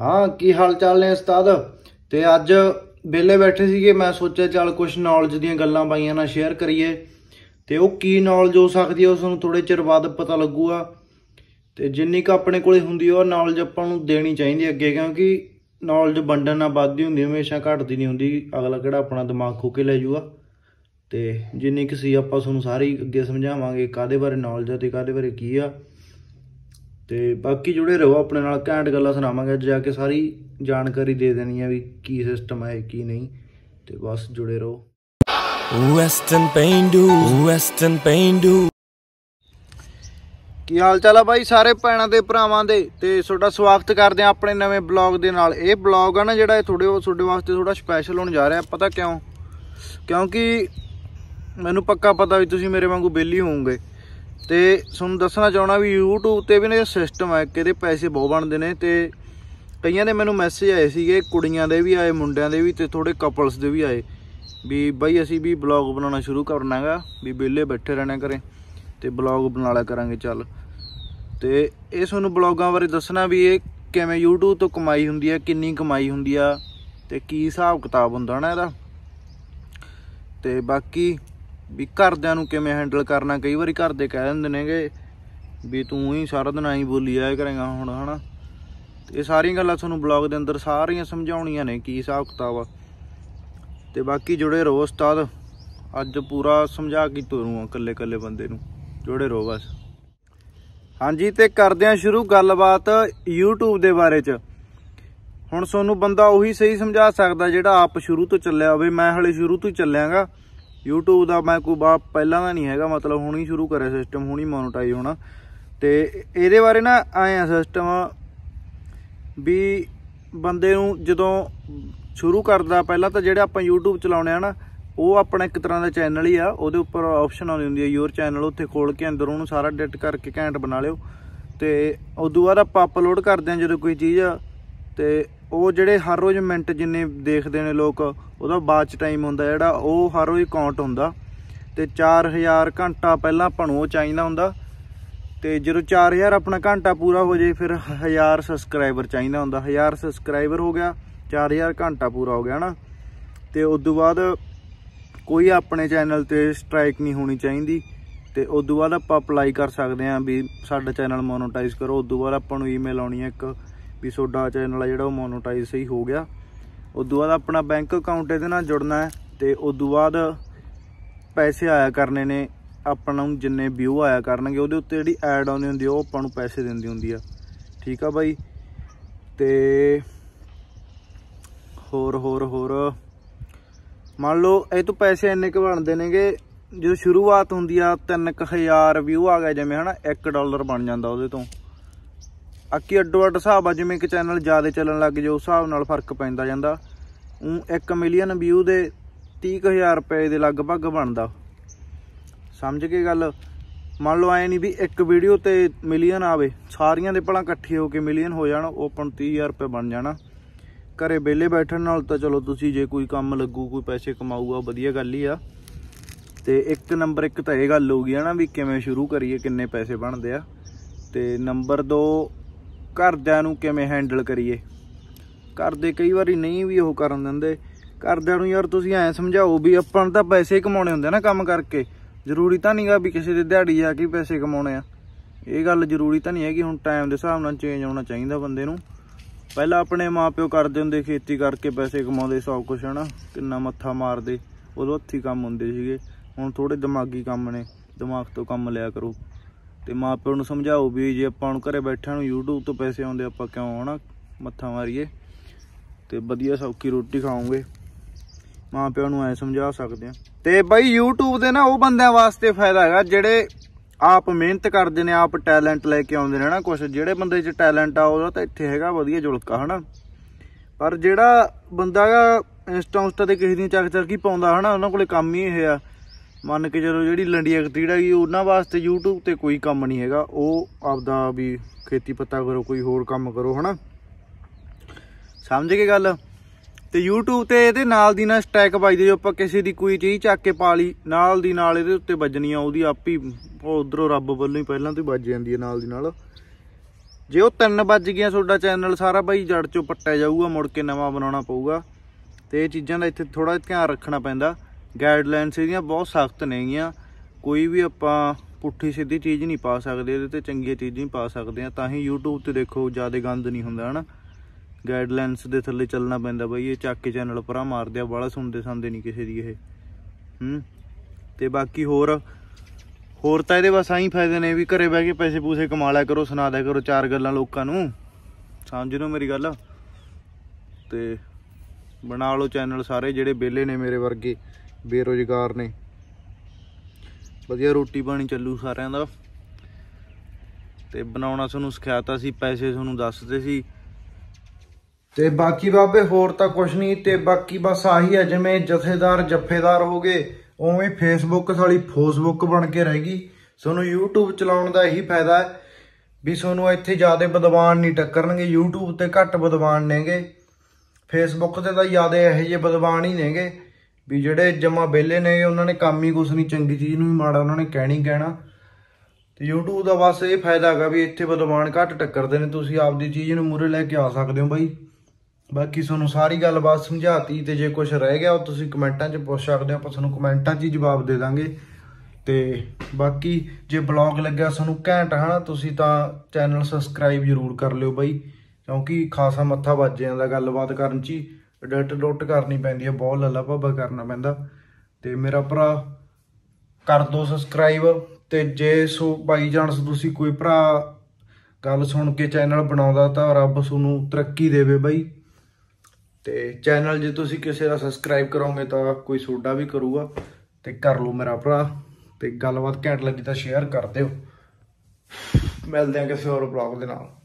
ਹਾਂ ਕੀ ਹਾਲ ਚਾਲ ਨੇ ਉਸਤਾਦ ਤੇ ਅੱਜ ਵਿਹਲੇ ਬੈਠੇ ਸੀਗੇ ਮੈਂ ਸੋਚਿਆ ਚੱਲ ਕੁਝ ਨੌਲੇਜ ਦੀਆਂ ਗੱਲਾਂ ਬਾਈਆਂ ਨਾਲ ਸ਼ੇਅਰ ਕਰੀਏ ਤੇ ਉਹ ਕੀ ਨੌਲੇਜ ਹੋ ਸਕਦੀ ਹੈ ਉਸ ਨੂੰ ਥੋੜੇ ਚਿਰ ਬਾਅਦ ਪਤਾ ਲੱਗੂਗਾ ਤੇ ਜਿੰਨੀ ਕ ਆਪਣੇ ਕੋਲੇ ਹੁੰਦੀ ਉਹ ਨੌਲੇਜ ਆਪਾਂ ਨੂੰ ਦੇਣੀ ਚਾਹੀਦੀ ਅੱਗੇ ਕਿਉਂਕਿ ਨੌਲੇਜ ਵੰਡਣ ਨਾਲ ਵੱਧਦੀ ਹੁੰਦੀ ਹਮੇਸ਼ਾ ਘਟਦੀ ਨਹੀਂ ਹੁੰਦੀ ਅਗਲਾ ਕਿਹੜਾ ਆਪਣਾ ਦਿਮਾਗ ਖੋ ਕੇ ਲੈ ਜਾਊਗਾ ਤੇ ਜਿੰਨੀ ਕਿ ਸੀ ਆਪਾਂ ਤੁਹਾਨੂੰ ਸਾਰੀ ਅੱਗੇ ਸਮਝਾਵਾਂਗੇ ਕਾਦੇ ਬਾਰੇ ਨੌਲੇਜ ਹੈ ਤੇ ਕਾਦੇ ਬਾਰੇ ਕੀ ਆ ਤੇ ਬਾਕੀ ਜੁੜੇ ਰਹੋ ਆਪਣੇ ਨਾਲ ਕੈਂਟ ਗੱਲਾਂ ਸੁਣਾਵਾਂਗੇ ਜਾ ਕੇ ਸਾਰੀ ਜਾਣਕਾਰੀ ਦੇ ਦੇਣੀ ਆ ਵੀ ਕੀ ਸਿਸਟਮ ਹੈ ਕੀ ਨਹੀਂ ਤੇ ਬਸ ਜੁੜੇ ਰਹੋ ਵੈਸਟਰਨ ਪੇਂਡੂ ਵੈਸਟਰਨ ਪੇਂਡੂ ਕੀ ਹਾਲ ਚਾਲ ਆ ਬਾਈ ਸਾਰੇ ਪੈਣਾ ਦੇ ਭਰਾਵਾਂ ਦੇ ਤੇ ਤੁਹਾਡਾ ਸਵਾਗਤ ਕਰਦੇ ਆ ਆਪਣੇ ਨਵੇਂ ਬਲੌਗ ਦੇ ਨਾਲ ਇਹ ਬਲੌਗ ਆ ਨਾ ਜਿਹੜਾ ਇਹ ਤੁਹਾਡੇ ਤੁਹਾਡੇ ਵਾਸਤੇ ਥੋੜਾ ਸਪੈਸ਼ਲ ਹੋਣ ਜਾ ਰਿਹਾ ਪਤਾ ਕਿਉਂ ਕਿਉਂਕਿ ਮੈਨੂੰ ਪੱਕਾ ਪਤਾ ਵੀ ਤੁਸੀਂ ਮੇਰੇ ਵਾਂਗੂ ਬੇਲੀ ਹੋਵੋਗੇ ਤੇ ਤੁਹਾਨੂੰ ਦੱਸਣਾ ਚਾਹਣਾ ਵੀ YouTube ਤੇ ਵੀ ਨੇ ਸਿਸਟਮ ਹੈ ਕਿ ਇਹਦੇ ਪੈਸੇ ਬਹੁਤ ਬਣਦੇ ਨੇ ਤੇ ਕਈਆਂ ਦੇ ਮੈਨੂੰ ਮੈਸੇਜ ਆਏ ਸੀਗੇ ਕੁੜੀਆਂ ਦੇ ਵੀ ਆਏ ਮੁੰਡਿਆਂ ਦੇ ਵੀ ਤੇ ਥੋੜੇ ਕਪਲਸ ਦੇ ਵੀ ਆਏ ਵੀ ਬਾਈ ਅਸੀਂ ਵੀ ਬਲੌਗ ਬਣਾਉਣਾ ਸ਼ੁਰੂ ਕਰਨਾਗਾ ਵੀ ਵਿਹਲੇ ਬੈਠੇ ਰਹਿਣਾ ਕਰੇ ਤੇ ਬਲੌਗ ਬਣਾ ਲਿਆ ਕਰਾਂਗੇ ਚੱਲ ਤੇ ਇਹ ਤੁਹਾਨੂੰ ਬਲੌਗਾਂ ਬਾਰੇ ਦੱਸਣਾ ਵੀ ਇਹ ਕਿਵੇਂ YouTube ਤੋਂ ਕਮਾਈ ਹੁੰਦੀ ਹੈ ਕਿੰਨੀ ਕਮਾਈ ਹੁੰਦੀ ਆ ਤੇ ਕੀ ਹਿਸਾਬ ਕਿਤਾਬ ਹੁੰਦਾ ਨਾ ਇਹਦਾ ਤੇ ਬਾਕੀ ਵੀ ਘਰਦਿਆਂ ਨੂੰ ਕਿਵੇਂ ਹੈਂਡਲ ਕਰਨਾ ਕਈ ਵਾਰੀ ਘਰਦੇ ਕਹਿ ਦਿੰਦੇ ਨੇਗੇ ਵੀ ਤੂੰ ਹੀ ਸਾਰਾ ਦਿਨ ਆਈ ਬੋਲੀ ਆਇਆ ਕਰੇਗਾ ਹੁਣ ਹਨਾ ਇਹ ਸਾਰੀਆਂ ਗੱਲਾਂ ਤੁਹਾਨੂੰ ਬਲੌਗ ਦੇ ਅੰਦਰ ਸਾਰੀਆਂ ਸਮਝਾਉਣੀਆਂ ਨੇ ਕੀ ਹਿਸਾਬ ਕਿਤਾਬ ਆ ਤੇ ਬਾਕੀ ਜੁੜੇ ਰੋ ਉਸਤਾਦ ਅੱਜ ਪੂਰਾ ਸਮਝਾ ਕੇ ਆ ਕੱਲੇ ਕੱਲੇ ਬੰਦੇ ਨੂੰ ਜੁੜੇ ਰੋ ਬਸ ਹਾਂਜੀ ਤੇ ਕਰਦੇ ਆ ਸ਼ੁਰੂ ਗੱਲਬਾਤ YouTube ਦੇ ਬਾਰੇ ਚ ਹੁਣ ਤੁਹਾਨੂੰ ਬੰਦਾ ਉਹੀ ਸਹੀ ਸਮਝਾ ਸਕਦਾ ਜਿਹੜਾ ਆਪ ਸ਼ੁਰੂ ਤੋਂ ਚੱਲਿਆ ਹੋਵੇ ਮੈਂ ਹਲੇ ਸ਼ੁਰੂ ਤੋਂ ਚੱਲਿਆਗਾ YouTube ਦਾ ਮੈਂ ਕੋਈ ਬਾ ਪਹਿਲਾਂ ਦਾ ਨਹੀਂ ਹੈਗਾ ਮਤਲਬ ਹੁਣ ਹੀ ਸ਼ੁਰੂ ਕਰਿਆ ਸਿਸਟਮ ਹੁਣ ਹੀ ਮੋਨਟਾਈਜ਼ ਹੋਣਾ ਤੇ ਇਹਦੇ ਬਾਰੇ ਨਾ ਆਏ ਆ ਸਿਸਟਮ ਵੀ ਬੰਦੇ ਨੂੰ ਜਦੋਂ ਸ਼ੁਰੂ ਕਰਦਾ ਪਹਿਲਾਂ ਤਾਂ ਜਿਹੜੇ ਆਪਾਂ YouTube ਚਲਾਉਣੇ ਆ ਨਾ ਉਹ ਆਪਣਾ ਇੱਕ ਤਰ੍ਹਾਂ ਦਾ ਚੈਨਲ ਹੀ ਆ ਉਹਦੇ ਉੱਪਰ ਆਪਸ਼ਨ ਆਉਂਦੀ ਹੁੰਦੀ ਹੈ ਯੂਰ ਚੈਨਲ ਉੱਥੇ ਖੋਲ ਕੇ ਅੰਦਰ ਉਹਨੂੰ ਸਾਰਾ ਐਡਿਟ ਕਰਕੇ ਘੈਂਟ ਬਣਾ ਲਿਓ ਤੇ ਉਦੋਂ ਬਾਅਦ ਆਪਾਂ ਅਪਲੋਡ ਕਰਦੇ ਆ ਜਦੋਂ ਕੋਈ ਚੀਜ਼ ਤੇ ਉਹ ਜਿਹੜੇ ਹਰ ਰੋਜ਼ ਮਿੰਟ ਜਿੰਨੇ ਦੇਖਦੇ ਨੇ ਲੋਕ ਉਹਦਾ ਬਾਅਦ ਚ ਟਾਈਮ ਹੁੰਦਾ ਜਿਹੜਾ ਉਹ ਹਰ ਰੋਜ਼ ਕਾਊਂਟ ਹੁੰਦਾ ਤੇ 4000 ਘੰਟਾ ਪਹਿਲਾਂ ਆਪਾਂ ਨੂੰ ਉਹ ਚਾਹੀਦਾ ਹੁੰਦਾ ਤੇ ਜਦੋਂ 4000 ਆਪਣਾ ਘੰਟਾ ਪੂਰਾ ਹੋ ਜੇ ਫਿਰ 1000 ਸਬਸਕ੍ਰਾਈਬਰ ਚਾਹੀਦਾ ਹੁੰਦਾ 1000 ਸਬਸਕ੍ਰਾਈਬਰ ਹੋ ਗਿਆ 4000 ਘੰਟਾ ਪੂਰਾ ਹੋ ਗਿਆ ਹਨਾ ਤੇ ਉਸ ਤੋਂ ਬਾਅਦ ਕੋਈ ਆਪਣੇ ਚੈਨਲ ਤੇ ਸਟ੍ਰਾਈਕ ਨਹੀਂ ਹੋਣੀ ਚਾਹੀਦੀ ਤੇ ਉਸ ਤੋਂ ਬਾਅਦ ਆਪਾਂ ਅਪਲਾਈ ਕਰ ਸਕਦੇ ਆਂ ਵੀ ਸਾਡਾ ਚੈਨਲ ਮੋਨੋਟਾਈਜ਼ ਕਰੋ ਉਸ ਤੋਂ ਬਾਅਦ ਆਪਾਂ ਨੂੰ ਈਮੇਲ ਆਉਣੀ ਹੈ ਇੱਕ ਵੀ ਤੁਹਾਡਾ ਚੈਨਲ ਆ ਜਿਹੜਾ ਉਹ ਮੋਨੋਟਾਈਜ਼ ਸਹੀ ਹੋ ਗਿਆ ਉਸ ਤੋਂ ਬਾਅਦ ਆਪਣਾ ਬੈਂਕ ਅਕਾਊਂਟ ਇਹਦੇ ਨਾਲ ਜੁੜਨਾ ਹੈ ਤੇ ਉਸ ਤੋਂ ਬਾਅਦ ਪੈਸੇ ਆਇਆ ਕਰਨੇ ਨੇ ਆਪਣਾ ਨੂੰ ਜਿੰਨੇ ਵਿਊ ਆਇਆ ਕਰਨਗੇ ਉਹਦੇ ਉੱਤੇ ਜਿਹੜੀ ਐਡ ਆਉਂਦੀ ਹੁੰਦੀ ਉਹ ਆਪਾਂ ਨੂੰ ਪੈਸੇ ਦਿੰਦੀ ਹੁੰਦੀ ਆ ਠੀਕ ਆ ਬਾਈ ਤੇ ਹੋਰ ਹੋਰ ਹੋਰ ਮੰਨ ਲਓ ਇਹ ਤੋਂ ਪੈਸੇ ਇੰਨੇ ਕੁ ਬਣਦੇ ਨੇਗੇ ਜਦੋਂ ਸ਼ੁਰੂਆਤ ਹੁੰਦੀ ਆ 3000 ਵਿਊ ਆ ਗਿਆ ਜਿਵੇਂ ਹਨਾ 1 ਡਾਲਰ ਬਣ ਜਾਂਦਾ ਉਹਦੇ ਤੋਂ ਬਾਕੀ ਅੱਡੋ ਅੱਡ ਹਿਸਾਬ ਆ ਜਿਵੇਂ ਕਿ ਚੈਨਲ ਜ਼ਿਆਦਾ ਚੱਲਣ ਲੱਗ ਜਾਓ ਉਸ ਹਿਸਾਬ ਨਾਲ ਫਰਕ ਪੈਂਦਾ ਜਾਂਦਾ ਉਹ 1 ਮਿਲੀਅਨ ਵਿਊ ਦੇ 30000 ਰੁਪਏ ਦੇ ਲਗਭਗ ਬਣਦਾ ਸਮਝ ਕੇ ਗੱਲ ਮੰਨ ਲਓ ਐ ਨਹੀਂ ਵੀ ਇੱਕ ਵੀਡੀਓ ਤੇ ਮਿਲੀਅਨ ਆਵੇ ਸਾਰੀਆਂ ਦੇ ਪਲਾਂ ਇਕੱਠੇ ਹੋ ਕੇ ਮਿਲੀਅਨ ਹੋ ਜਾਣ ਓਪਨ 30000 ਰੁਪਏ ਬਣ ਜਾਣਾ ਘਰੇ ਬੇਲੇ ਬੈਠਣ ਨਾਲ ਤਾਂ ਚਲੋ ਤੁਸੀਂ ਜੇ ਕੋਈ ਕੰਮ ਲੱਗੂ ਕੋਈ ਪੈਸੇ ਕਮਾਊਗਾ ਵਧੀਆ ਗੱਲ ਹੀ ਆ ਤੇ ਇੱਕ ਨੰਬਰ ਇੱਕ ਤਾਂ ਇਹ ਗੱਲ ਹੋ ਹੋਊਗੀ ਹਨਾ ਵੀ ਕਿਵੇਂ ਸ਼ੁਰੂ ਕਰੀਏ ਕਿੰਨੇ ਪੈਸੇ ਬਣਦੇ ਆ ਤੇ ਨੰਬਰ 2 ਘਰਦਿਆਂ ਨੂੰ ਕਿਵੇਂ ਹੈਂਡਲ ਕਰੀਏ ਕਰਦੇ ਕਈ ਵਾਰੀ ਨਹੀਂ ਵੀ ਉਹ ਕਰਨ ਦਿੰਦੇ ਕਰਦਿਆਂ ਨੂੰ ਯਾਰ ਤੁਸੀਂ ਐ ਸਮਝਾਓ ਵੀ ਆਪਾਂ ਤਾਂ ਪੈਸੇ ਕਮਾਉਣੇ ਹੁੰਦੇ ਨਾ ਕੰਮ ਕਰਕੇ ਜ਼ਰੂਰੀ ਤਾਂ ਨਹੀਂਗਾ ਵੀ ਕਿਸੇ ਦੇ ਦਿਹਾੜੀ ਜਾ ਕੇ ਪੈਸੇ ਕਮਾਉਣੇ ਆ ਇਹ ਗੱਲ ਜ਼ਰੂਰੀ ਤਾਂ ਨਹੀਂ ਹੈਗੀ ਹੁਣ ਟਾਈਮ ਦੇ ਹਿਸਾਬ ਨਾਲ ਚੇਂਜ ਹੋਣਾ ਚਾਹੀਦਾ ਬੰਦੇ ਨੂੰ ਪਹਿਲਾਂ ਆਪਣੇ ਮਾਪਿਓ ਕਰਦੇ ਹੁੰਦੇ ਖੇਤੀ ਕਰਕੇ ਪੈਸੇ ਕਮਾਉਂਦੇ ਸਭ ਕੁਝ ਹਨਾ ਕਿੰਨਾ ਮੱਥਾ ਮਾਰਦੇ ਉਦੋਂ ਹੱਥੀ ਕੰਮ ਹੁੰਦੇ ਸੀਗੇ ਹੁਣ ਥੋੜੇ ਦਿਮਾਗੀ ਕੰਮ ਨੇ ਦਿਮਾਗ ਤੋਂ ਕੰਮ ਲਿਆ ਕਰੋ ਤੇ ਮਾਪਿਆਂ ਨੂੰ ਸਮਝਾਓ ਵੀ ਜੇ ਆਪਾਂ ਨੂੰ ਘਰੇ ਬੈਠਿਆਂ ਨੂੰ YouTube ਤੋਂ ਪੈਸੇ ਆਉਂਦੇ ਆਪਾਂ ਕਿਉਂ ਹਨਾ ਮੱਥਾ ਮਾਰੀਏ ਤੇ ਵਧੀਆ ਸੌਕੀ ਰੋਟੀ ਖਾਵਾਂਗੇ ਮਾਪਿਆਂ ਨੂੰ ਐ ਸਮਝਾ ਸਕਦੇ ਆ ਤੇ ਬਾਈ YouTube ਦੇ ਨਾ ਉਹ ਬੰਦਿਆਂ ਵਾਸਤੇ ਫਾਇਦਾ ਹੈਗਾ ਜਿਹੜੇ ਆਪ ਮਿਹਨਤ ਕਰਦੇ ਨੇ ਆਪ ਟੈਲੈਂਟ ਲੈ ਕੇ ਆਉਂਦੇ ਨੇ ਨਾ ਕੁਝ ਜਿਹੜੇ ਬੰਦੇ 'ਚ ਟੈਲੈਂਟ ਆ ਉਹਦਾ ਤਾਂ ਇੱਥੇ ਹੈਗਾ ਵਧੀਆ ਜੁਲਕਾ ਹਨਾ ਪਰ ਜਿਹੜਾ ਬੰਦਾ ਹੈਗਾ ਇੰਸਟਾ ਉਸਟਾ ਤੇ ਕਿਸੇ ਦੀ ਚੱਕ ਚੱਕ ਕੀ ਪਾਉਂਦਾ ਹਨਾ ਉਹਨਾਂ ਕੋਲੇ ਕੰਮ ਹੀ ਇਹ ਆ ਮੰਨ ਕੇ ਚਲੋ ਜਿਹੜੀ ਲੰਡੀ ਅਕਤੀੜ ਹੈਗੀ ਉਹਨਾਂ ਵਾਸਤੇ YouTube ਤੇ ਕੋਈ ਕੰਮ ਨਹੀਂ ਹੈਗਾ ਉਹ ਆਪਦਾ ਵੀ ਖੇਤੀ ਪੱਤਾ ਕਰੋ ਕੋਈ ਹੋਰ ਕੰਮ ਕਰੋ ਹਨਾ ਸਮਝ ਗਏ ਗੱਲ ਤੇ YouTube ਤੇ ਇਹਦੇ ਨਾਲ ਦੀ ਨਾਲ ਸਟੈਕ ਵੱਜਦੇ ਜੋ ਆਪਾਂ ਕਿਸੇ ਦੀ ਕੋਈ ਚੀਜ਼ ਚੱਕ ਕੇ ਪਾ ਲਈ ਨਾਲ ਦੀ ਨਾਲ ਇਹਦੇ ਉੱਤੇ ਵੱਜਣੀ ਆ ਉਹਦੀ ਆਪ ਹੀ ਉਹ ਉਧਰੋਂ ਰੱਬ ਵੱਲੋਂ ਹੀ ਪਹਿਲਾਂ ਤੋਂ ਹੀ ਵੱਜ ਜਾਂਦੀ ਹੈ ਨਾਲ ਦੀ ਨਾਲ ਜੇ ਉਹ ਤਿੰਨ ਵੱਜ ਗਈਆਂ ਤੁਹਾਡਾ ਚੈਨਲ ਸਾਰਾ ਬਾਈ ਜੜ ਚੋਂ ਪੱਟਿਆ ਜਾਊਗਾ ਮੁੜ ਕੇ ਨਵਾਂ ਬਣਾਉਣਾ ਪਊਗਾ ਤੇ ਇਹ ਚੀਜ਼ਾਂ ਦਾ ਇੱਥੇ ਥੋੜਾ ਧਿਆਨ ਰੱਖਣਾ ਪੈਂਦਾ ਗਾਈਡਲਾਈਨਸ ਇਹਦੀਆਂ ਬਹੁਤ ਸਖਤ ਨੇਗੀਆਂ ਕੋਈ ਵੀ ਆਪਾਂ ਪੁੱਠੀ ਸਿੱਧੀ ਚੀਜ਼ ਨਹੀਂ ਪਾ ਸਕਦੇ ਇਹਦੇ ਤੇ ਚੰਗੀਆਂ ਚੀਜ਼ਾਂ ਹੀ ਪਾ ਸਕਦੇ ਆ ਤਾਂ ਹੀ YouTube ਤੇ ਦੇਖੋ ਜਿਆਦਾ ਗੰਦ ਨਹੀਂ ਹੁੰਦਾ ਹਨਾ ਗਾਈਡਲਾਈਨਸ ਦੇ ਥੱਲੇ ਚੱਲਣਾ ਪੈਂਦਾ ਬਈ ਇਹ ਚੱਕ ਕੇ ਚੈਨਲ ਪਰਾਂ ਮਾਰਦੇ ਆ ਬਾਲਾ ਸੁਣਦੇ ਸੰਦੇ ਨਹੀਂ ਕਿਸੇ ਦੀ ਇਹ ਹੂੰ ਤੇ ਬਾਕੀ ਹੋਰ ਹੋਰ ਤਾਂ ਇਹਦੇ ਬਸ ਆਹੀ ਫਾਇਦੇ ਨੇ ਵੀ ਘਰੇ ਬਹਿ ਕੇ ਪੈਸੇ ਪੂਸੇ ਕਮਾ ਲਿਆ ਕਰੋ ਸੁਣਾ ਦਿਆ ਕਰੋ ਚਾਰ ਗੱਲਾਂ ਲੋਕਾਂ ਨੂੰ ਸਮਝ ਲਓ ਮੇਰੀ ਗੱਲ ਤੇ ਬਣਾ ਲਓ ਚੈਨਲ ਸਾਰੇ ਜਿਹੜੇ ਬੇਲੇ ਨੇ ਮੇਰੇ ਵਰਗੇ ਬੇਰੋਜ਼ਗਾਰ ਨੇ ਵਧੀਆ ਰੋਟੀ ਪਾਣੀ ਚੱਲੂ ਸਾਰਿਆਂ ਦਾ ਤੇ ਬਣਾਉਣਾ ਤੁਹਾਨੂੰ ਸਿਖਾਇਆਤਾ ਸੀ ਪੈਸੇ ਤੁਹਾਨੂੰ ਦੱਸਦੇ ਸੀ ਤੇ ਬਾਕੀ ਬਾਬੇ ਹੋਰ ਤਾਂ ਕੁਝ ਨਹੀਂ ਤੇ ਬਾਕੀ ਬਸ ਆਹੀ ਹੈ ਜਿਵੇਂ ਜਥੇਦਾਰ ਜੱਫੇਦਾਰ ਹੋ ਗਏ ਉਵੇਂ ਫੇਸਬੁੱਕ ਸਾਲੀ ਫੋਸਬੁੱਕ ਬਣ ਕੇ ਰਹਿ ਗਈ ਤੁਹਾਨੂੰ YouTube ਚਲਾਉਣ ਦਾ ਇਹੀ ਫਾਇਦਾ ਹੈ ਵੀ ਤੁਹਾਨੂੰ ਇੱਥੇ ਜ਼ਿਆਦਾ ਬਦਵਾਨ ਨਹੀਂ ਟੱਕਰਨਗੇ YouTube ਤੇ ਘੱਟ ਬਦਵਾਨ ਨੇਗੇ ਫੇਸਬੁੱਕ ਤੇ ਤਾਂ ਜ਼ਿਆਦਾ ਇਹੋ ਜਿਹੇ ਬਦਵਾਨ ਹੀ ਨੇਗੇ ਵੀ ਜਿਹੜੇ ਜਮਾ ਬੇਲੇ ਨੇ ਉਹਨਾਂ ਨੇ ਕੰਮ ਹੀ ਕੁਛ ਨਹੀਂ ਚੰਗੀ ਚੀਜ਼ ਨੂੰ ਹੀ ਮਾੜਾ ਉਹਨਾਂ ਨੇ ਕਹਿਣੀ ਕਹਿਣਾ ਤੇ YouTube ਦਾ ਬਸ ਇਹ ਫਾਇਦਾ ਹੈਗਾ ਵੀ ਇੱਥੇ ਬਦਮਾਨ ਘੱਟ ਟੱਕਰਦੇ ਨੇ ਤੁਸੀਂ ਆਪਦੀ ਚੀਜ਼ ਨੂੰ ਮੂਰੇ ਲੈ ਕੇ ਆ ਸਕਦੇ ਹੋ ਬਾਈ ਬਾਕੀ ਤੁਹਾਨੂੰ ਸਾਰੀ ਗੱਲਬਾਤ ਸਮਝਾਤੀ ਤੇ ਜੇ ਕੁਝ ਰਹਿ ਗਿਆ ਉਹ ਤੁਸੀਂ ਕਮੈਂਟਾਂ 'ਚ ਪੁੱਛ ਸਕਦੇ ਹੋ ਆਪਾਂ ਤੁਹਾਨੂੰ ਕਮੈਂਟਾਂ 'ਚ ਹੀ ਜਵਾਬ ਦੇ ਦਾਂਗੇ ਤੇ ਬਾਕੀ ਜੇ ਬਲੌਗ ਲੱਗਿਆ ਤੁਹਾਨੂੰ ਘੈਂਟ ਹਨਾ ਤੁਸੀਂ ਤਾਂ ਚੈਨਲ ਸਬਸਕ੍ਰਾਈਬ ਜ਼ਰੂਰ ਕਰ ਲਿਓ ਬਾਈ ਕਿਉਂਕਿ ਖਾਸਾ ਮੱਥਾ ਵੱਜ ਜਾਂਦਾ ਗੱਲਬਾਤ ਕਰਨ 'ਚ ਡਟ ਡਟ ਕਰਨੀ ਪੈਂਦੀ ਹੈ ਬਹੁਤ ਲੱਲਾ ਭਾਬਾ ਕਰਨਾ ਪੈਂਦਾ ਤੇ ਮੇਰਾ ਭਰਾ ਕਰ ਦੋ ਸਬਸਕ੍ਰਾਈਬ ਤੇ ਜੇ ਸੋ ਬਾਈ ਜਾਨਸ ਤੁਸੀਂ ਕੋਈ ਭਰਾ ਗੱਲ ਸੁਣ ਕੇ ਚੈਨਲ ਬਣਾਉਂਦਾ ਤਾਂ ਰੱਬ ਤੁਹਾਨੂੰ ਤਰੱਕੀ ਦੇਵੇ ਬਾਈ ਤੇ ਚੈਨਲ ਜੇ ਤੁਸੀਂ ਕਿਸੇ ਦਾ ਸਬਸਕ੍ਰਾਈਬ ਕਰੋਗੇ ਤਾਂ ਕੋਈ ਸੋਡਾ ਵੀ ਕਰੂਗਾ ਤੇ ਕਰ ਲਓ ਮੇਰਾ ਭਰਾ ਤੇ ਗੱਲਬਾਤ ਘੈਂਟ ਲੱਗੀ ਤਾਂ ਸ਼ੇਅਰ ਕਰ ਦਿਓ ਮਿਲਦੇ ਆ ਕਿਸੇ ਹੋਰ ਬਲੌਗ ਦੇ ਨਾਲ